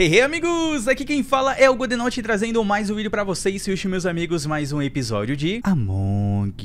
Hey, hey, amigos! Aqui quem fala é o Godenote trazendo mais um vídeo pra vocês e os meus amigos, mais um episódio de Among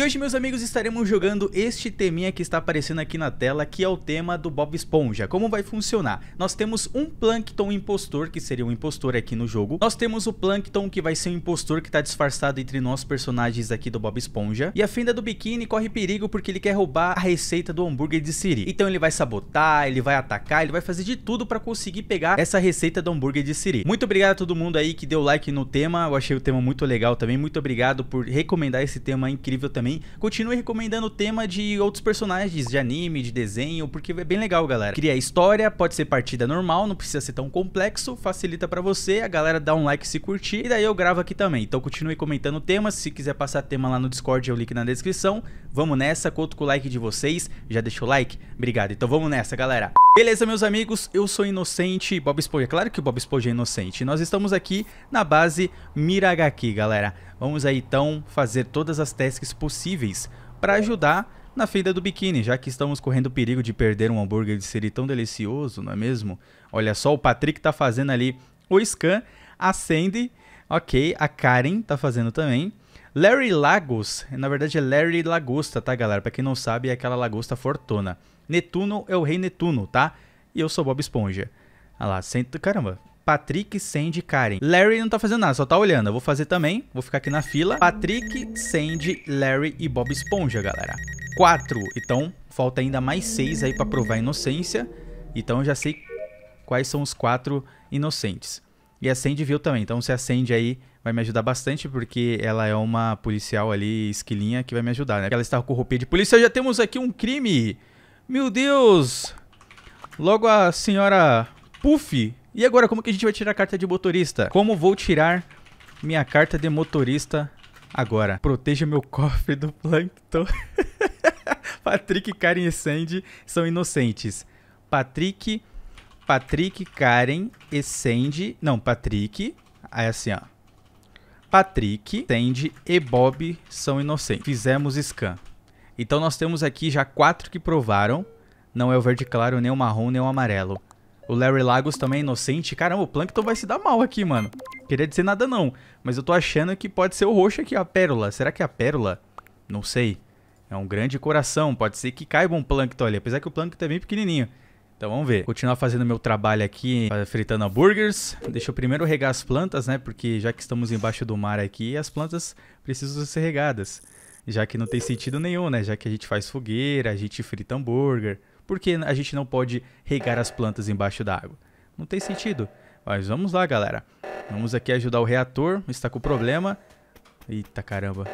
E hoje, meus amigos, estaremos jogando este teminha que está aparecendo aqui na tela, que é o tema do Bob Esponja. Como vai funcionar? Nós temos um Plankton impostor, que seria um impostor aqui no jogo. Nós temos o Plankton, que vai ser um impostor que está disfarçado entre nós personagens aqui do Bob Esponja. E a fenda do biquíni corre perigo porque ele quer roubar a receita do hambúrguer de Siri. Então ele vai sabotar, ele vai atacar, ele vai fazer de tudo para conseguir pegar essa receita do hambúrguer de Siri. Muito obrigado a todo mundo aí que deu like no tema. Eu achei o tema muito legal também. Muito obrigado por recomendar esse tema incrível também mim. Continue recomendando o tema de outros personagens, de anime, de desenho, porque é bem legal, galera. Cria história, pode ser partida normal, não precisa ser tão complexo, facilita pra você, a galera dá um like se curtir, e daí eu gravo aqui também. Então continue comentando temas, se quiser passar tema lá no Discord, é o link na descrição. Vamos nessa, conto com o like de vocês, já deixa o like? Obrigado, então vamos nessa, galera. Beleza, meus amigos, eu sou inocente, Bob Esponja, claro que o Bob Esponja é inocente. Nós estamos aqui na base Miragaki, galera. Vamos aí, então, fazer todas as tasks possíveis para ajudar na feita do biquíni, já que estamos correndo o perigo de perder um hambúrguer de siri tão delicioso, não é mesmo? Olha só, o Patrick tá fazendo ali o scan, a Sandy, ok, a Karen tá fazendo também. Larry Lagos, na verdade é Larry Lagosta, tá, galera? Pra quem não sabe, é aquela lagosta fortuna. Netuno é o rei Netuno, tá? E eu sou Bob Esponja. Ah lá, senta. Caramba. Patrick, Sandy, Karen. Larry não tá fazendo nada, só tá olhando. Eu vou fazer também. Vou ficar aqui na fila. Patrick, Sandy, Larry e Bob Esponja, galera. Quatro. Então, falta ainda mais seis aí pra provar a inocência. Então, eu já sei quais são os quatro inocentes. E a Sandy viu também. Então, se a Sandy aí vai me ajudar bastante, porque ela é uma policial ali, esquilinha, que vai me ajudar, né? Ela está com roupinha de polícia. Já temos aqui um crime. Meu Deus! Logo a senhora Puff. E agora, como que a gente vai tirar a carta de motorista? Como vou tirar minha carta de motorista agora? Proteja meu cofre do Plankton. Patrick, Karen e Sandy são inocentes. Patrick, Patrick, Karen e Sandy... Não, Patrick... Aí assim, ó. Patrick, Sandy e Bob são inocentes. Fizemos scan. Então nós temos aqui já quatro que provaram. Não é o verde claro, nem o marrom, nem o amarelo. O Larry Lagos também é inocente. Caramba, o Plankton vai se dar mal aqui, mano. Queria dizer nada não, mas eu tô achando que pode ser o roxo aqui, a pérola. Será que é a pérola? Não sei. É um grande coração, pode ser que caiba um Plankton ali, apesar que o Plankton é bem pequenininho. Então vamos ver. Continuar fazendo meu trabalho aqui, eh, fritando hambúrgueres. Deixa eu primeiro regar as plantas, né? Porque já que estamos embaixo do mar aqui, as plantas precisam ser regadas. Já que não tem sentido nenhum, né? Já que a gente faz fogueira, a gente frita hambúrguer. Por que a gente não pode regar as plantas embaixo da água? Não tem sentido. Mas vamos lá, galera. Vamos aqui ajudar o reator. Está com problema. Eita caramba.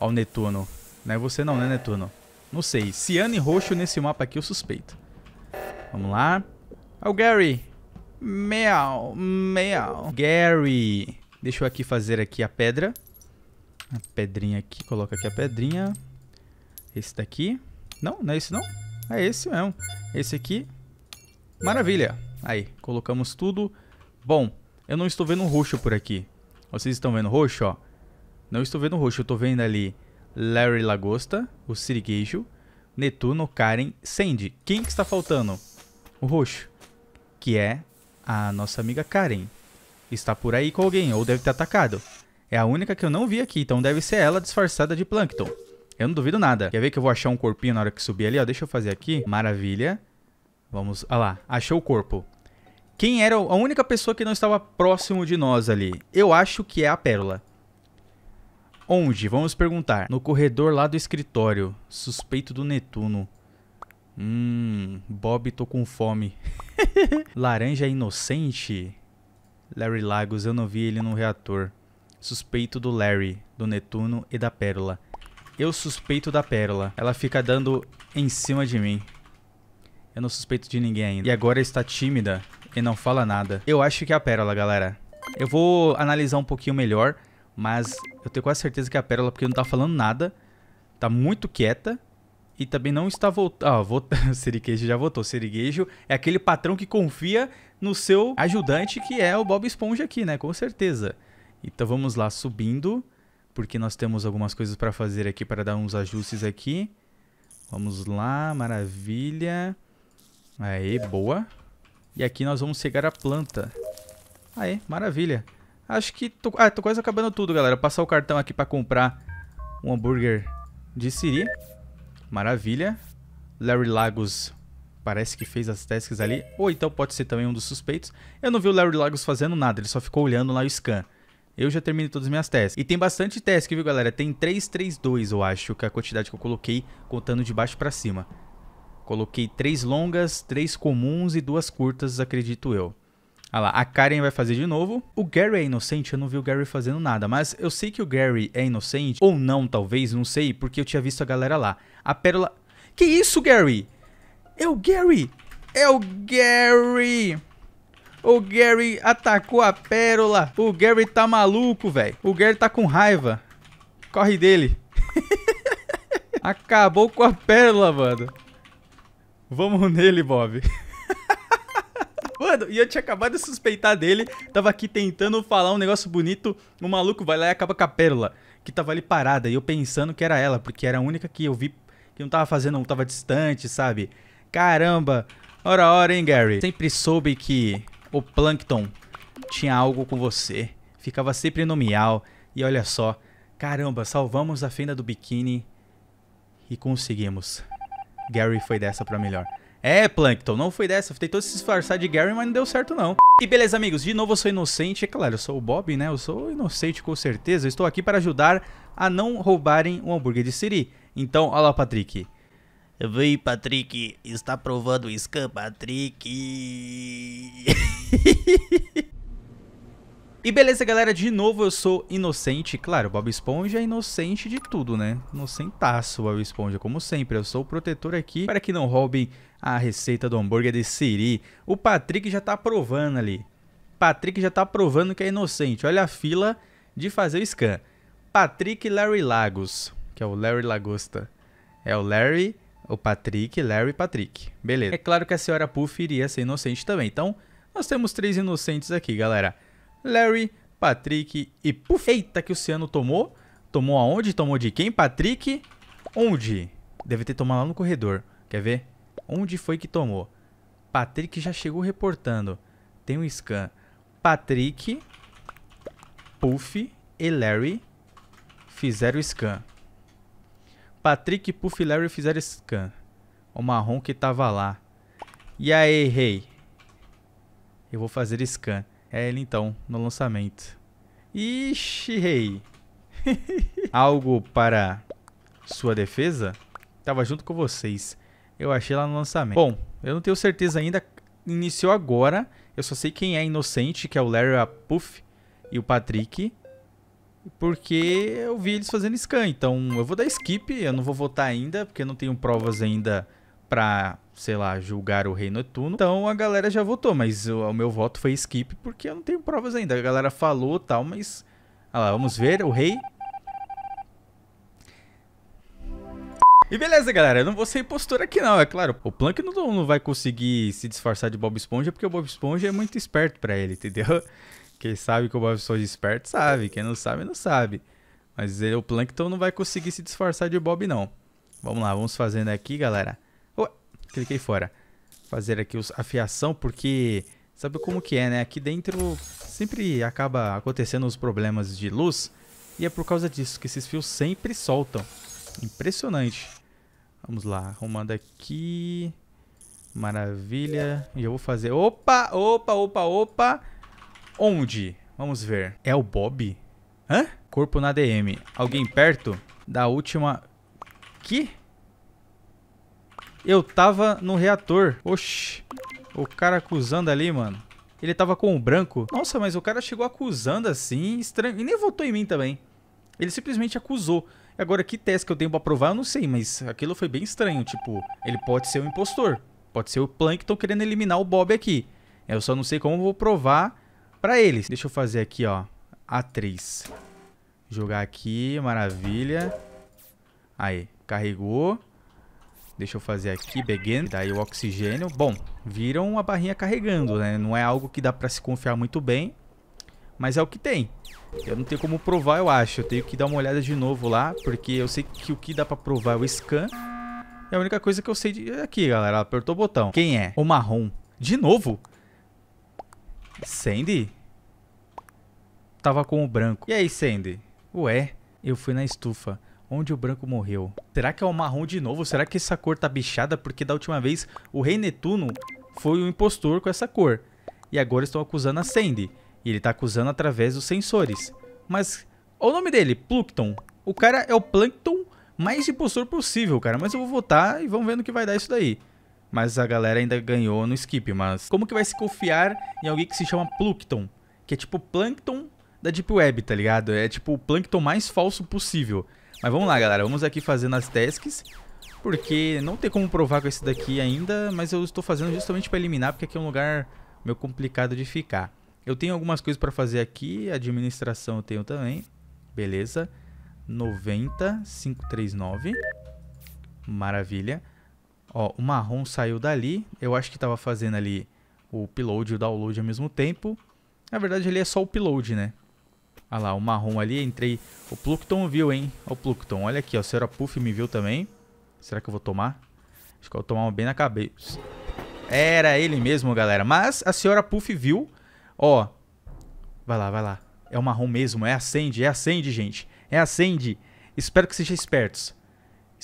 Ó o Netuno. Não é você não, né, Netuno? Não sei. Ciano e roxo nesse mapa aqui eu suspeito. Vamos lá. Ó o Gary. Meow, meow. Gary. Deixa eu aqui fazer aqui a pedra. A pedrinha aqui, coloca aqui a pedrinha. Esse daqui. Não, não é esse não. É esse mesmo. Esse aqui. Maravilha. Aí, colocamos tudo. Bom, eu não estou vendo roxo por aqui. Vocês estão vendo roxo, ó? Não estou vendo roxo. Eu estou vendo ali Larry Lagosta, o Sirigueijo, Netuno, Karen, Sandy. Quem que está faltando? O roxo. Que é a nossa amiga Karen. Está por aí com alguém, ou deve ter atacado. É a única que eu não vi aqui, então deve ser ela disfarçada de Plankton. Eu não duvido nada. Quer ver que eu vou achar um corpinho na hora que subir ali? Ó, deixa eu fazer aqui. Maravilha. Vamos... Olha lá, achou o corpo. Quem era a única pessoa que não estava próximo de nós ali? Eu acho que é a Pérola. Onde? Vamos perguntar. No corredor lá do escritório. Suspeito do Netuno. Hum, Bob, tô com fome. Laranja é inocente? Larry Lagos, eu não vi ele no reator. Suspeito do Larry, do Netuno e da Pérola. Eu suspeito da Pérola. Ela fica dando em cima de mim. Eu não suspeito de ninguém ainda. E agora está tímida e não fala nada. Eu acho que é a Pérola, galera. Eu vou analisar um pouquinho melhor, mas eu tenho quase certeza que é a Pérola, porque não tá falando nada. Tá muito quieta. E também não está voltando. Ah, vota... o Sirigueijo já votou. Seriguejo é aquele patrão que confia no seu ajudante, que é o Bob Esponja aqui, né? Com certeza. Então vamos lá subindo, porque nós temos algumas coisas para fazer aqui para dar uns ajustes aqui. Vamos lá, maravilha. Aí, boa. E aqui nós vamos chegar a planta. Aí, maravilha. Acho que tô, ah, tô quase acabando tudo, galera. Passar o cartão aqui para comprar um hambúrguer de siri. Maravilha. Larry Lagos parece que fez as tasks ali. Ou então pode ser também um dos suspeitos. Eu não vi o Larry Lagos fazendo nada, ele só ficou olhando lá o scan. Eu já terminei todas as minhas testes. E tem bastante task, viu, galera? Tem 332, eu acho, que é a quantidade que eu coloquei, contando de baixo pra cima. Coloquei três longas, três comuns e duas curtas, acredito eu. Ah lá, a Karen vai fazer de novo. O Gary é inocente, eu não vi o Gary fazendo nada, mas eu sei que o Gary é inocente, ou não, talvez, não sei, porque eu tinha visto a galera lá. A Pérola... Que isso, Gary? É o Gary! É o Gary! O Gary atacou a pérola. O Gary tá maluco, velho. O Gary tá com raiva. Corre dele. Acabou com a pérola, mano. Vamos nele, Bob. Mano, e eu tinha acabado de suspeitar dele. Tava aqui tentando falar um negócio bonito. O maluco vai lá e acaba com a pérola. Que tava ali parada. E eu pensando que era ela, porque era a única que eu vi que não tava fazendo, não tava distante, sabe? Caramba. Ora, ora, hein, Gary. Sempre soube que o Plankton tinha algo com você. Ficava sempre no miau. E olha só. Caramba, salvamos a fenda do biquíni. E conseguimos. Gary foi dessa pra melhor. É, Plankton, não foi dessa. Tentou se disfarçar de Gary, mas não deu certo, não. E beleza, amigos, de novo eu sou inocente. É claro, eu sou o Bob, né? Eu sou inocente com certeza. estou aqui para ajudar a não roubarem o hambúrguer de Siri. Então, olha lá, Patrick. Vem, Patrick, está provando o scan, Patrick. E beleza, galera, de novo eu sou inocente. Claro, Bob Esponja é inocente de tudo, né? Inocentaço, Bob Esponja, como sempre. Eu sou o protetor aqui para que não roubem a receita do hambúrguer de Siri. O Patrick já está provando ali. Patrick já está provando que é inocente. Olha a fila de fazer o scan. Patrick Larry Lagos, que é o Larry Lagosta. É o Larry o Patrick, Larry Patrick. Beleza. É claro que a senhora Puff iria ser inocente também. Então, nós temos três inocentes aqui, galera. Larry, Patrick e Puff. Eita, que o Ciano tomou. Tomou aonde? Tomou de quem? Patrick? Onde? Deve ter tomado lá no corredor. Quer ver? Onde foi que tomou? Patrick já chegou reportando. Tem um scan. Patrick, Puff e Larry fizeram o scan. Patrick e Puff Larry fizeram scan. O marrom que tava lá. E aí, rei? Eu vou fazer scan. É ele então, no lançamento. Ixi, rei. Algo para sua defesa? Tava junto com vocês. Eu achei lá no lançamento. Bom, eu não tenho certeza ainda. Iniciou agora. Eu só sei quem é inocente, que é o Larry, a Puff e o Patrick. Porque eu vi eles fazendo scan, então eu vou dar skip, eu não vou votar ainda, porque não tenho provas ainda pra, sei lá, julgar o Rei Noturno. Então a galera já votou, mas o, o meu voto foi skip, porque eu não tenho provas ainda. A galera falou tal, mas... Ah lá, vamos ver, o Rei E beleza, galera, eu não vou ser impostor aqui não, é claro. O Plank não, não vai conseguir se disfarçar de Bob Esponja, porque o Bob Esponja é muito esperto pra ele, entendeu? Quem sabe que o Bob as pessoas esperto sabe, quem não sabe, não sabe. Mas ele, é, o Plankton não vai conseguir se disfarçar de Bob, não. Vamos lá, vamos fazendo aqui, galera. Ué, cliquei fora. Fazer aqui os, a fiação, porque sabe como que é, né? Aqui dentro sempre acaba acontecendo os problemas de luz. E é por causa disso que esses fios sempre soltam. Impressionante. Vamos lá, arrumando aqui. Maravilha. E eu vou fazer... Opa, opa, opa, opa. Onde? Vamos ver. É o Bob? Hã? Corpo na DM. Alguém perto? Da última... Que? Eu tava no reator. Oxi. O cara acusando ali, mano. Ele tava com o branco. Nossa, mas o cara chegou acusando assim. Estranho. E nem votou em mim também. Ele simplesmente acusou. Agora, que teste que eu tenho pra provar, eu não sei. Mas aquilo foi bem estranho. Tipo, ele pode ser um impostor. Pode ser o Plankton querendo eliminar o Bob aqui. Eu só não sei como vou provar para eles. Deixa eu fazer aqui, ó, A3. Jogar aqui, maravilha. Aí, carregou. Deixa eu fazer aqui, begin, daí o oxigênio. Bom, viram a barrinha carregando, né? Não é algo que dá para se confiar muito bem, mas é o que tem. Eu não tenho como provar, eu acho. Eu tenho que dar uma olhada de novo lá, porque eu sei que o que dá pra provar é o scan. É a única coisa que eu sei de... É aqui, galera, apertou o botão. Quem é? O marrom. De novo? Sandy? Tava com o branco. E aí, Sandy? Ué, eu fui na estufa. Onde o branco morreu? Será que é o marrom de novo? Será que essa cor tá bichada? Porque da última vez o Rei Netuno foi o impostor com essa cor. E agora estão acusando a Sandy. E ele tá acusando através dos sensores. Mas, olha o nome dele, Plankton. O cara é o Plankton mais impostor possível, cara. Mas eu vou votar e vamos ver no que vai dar isso daí mas a galera ainda ganhou no skip. Mas como que vai se confiar em alguém que se chama Plankton? Que é tipo Plankton da Deep Web, tá ligado? É tipo o Plankton mais falso possível. Mas vamos lá, galera. Vamos aqui fazendo as tasks. Porque não tem como provar com esse daqui ainda, mas eu estou fazendo justamente para eliminar, porque aqui é um lugar meio complicado de ficar. Eu tenho algumas coisas para fazer aqui, administração eu tenho também. Beleza. 90, 539. Maravilha. Ó, o marrom saiu dali. Eu acho que estava fazendo ali o upload e o download ao mesmo tempo. Na verdade, ele é só o upload, né? Ah lá, o marrom ali, entrei. O Plukton viu, hein? Olha o Plukton. Olha aqui, ó. Será Puff me viu também. Será que eu vou tomar? Acho que eu vou tomar uma bem na cabeça. Era ele mesmo, galera. Mas a senhora Puff viu. Ó. Vai lá, vai lá. É o marrom mesmo. É acende, é acende, gente. É acende. Espero que sejam espertos.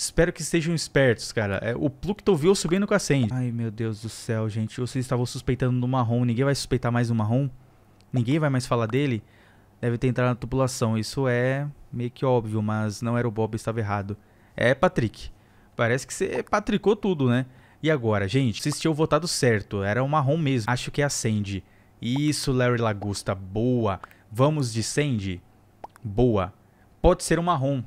Espero que estejam espertos, cara. É, o Pluctovil subindo com a Sandy. Ai, meu Deus do céu, gente. Vocês estavam suspeitando do Marrom. Ninguém vai suspeitar mais do Marrom? Ninguém vai mais falar dele? Deve ter entrado na tubulação. Isso é meio que óbvio, mas não era o Bob, estava errado. É, Patrick. Parece que você patricou tudo, né? E agora, gente? Vocês tinham votado certo. Era o Marrom mesmo. Acho que é a Sandy. Isso, Larry Lagusta. Boa. Vamos de Sandy? Boa. Pode ser o Marrom.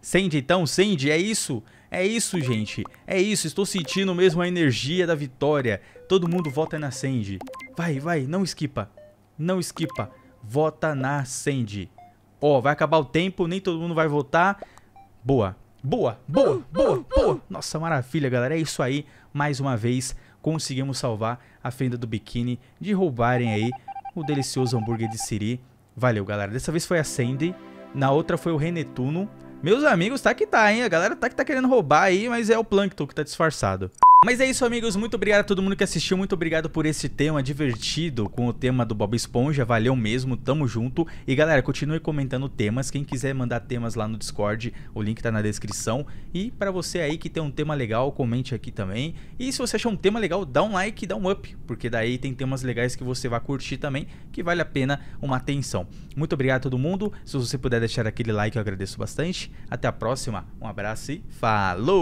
Sende então, sende, é isso? É isso, gente. É isso, estou sentindo mesmo a energia da vitória. Todo mundo vota na sende Vai, vai, não esquipa. Não esquipa. Vota na sende Ó, oh, vai acabar o tempo, nem todo mundo vai votar. Boa, boa, boa, boa, boa. Nossa, maravilha, galera. É isso aí. Mais uma vez, conseguimos salvar a fenda do biquíni de roubarem aí o delicioso hambúrguer de siri. Valeu, galera. Dessa vez foi a sende Na outra foi o Renetuno. Meus amigos, tá que tá, hein? A galera tá que tá querendo roubar aí, mas é o Plankton que tá disfarçado. Mas é isso, amigos. Muito obrigado a todo mundo que assistiu. Muito obrigado por esse tema divertido com o tema do Bob Esponja. Valeu mesmo, tamo junto. E galera, continue comentando temas. Quem quiser mandar temas lá no Discord, o link tá na descrição. E para você aí que tem um tema legal, comente aqui também. E se você achou um tema legal, dá um like, dá um up, porque daí tem temas legais que você vai curtir também, que vale a pena uma atenção. Muito obrigado a todo mundo. Se você puder deixar aquele like, eu agradeço bastante. Até a próxima. Um abraço e falou!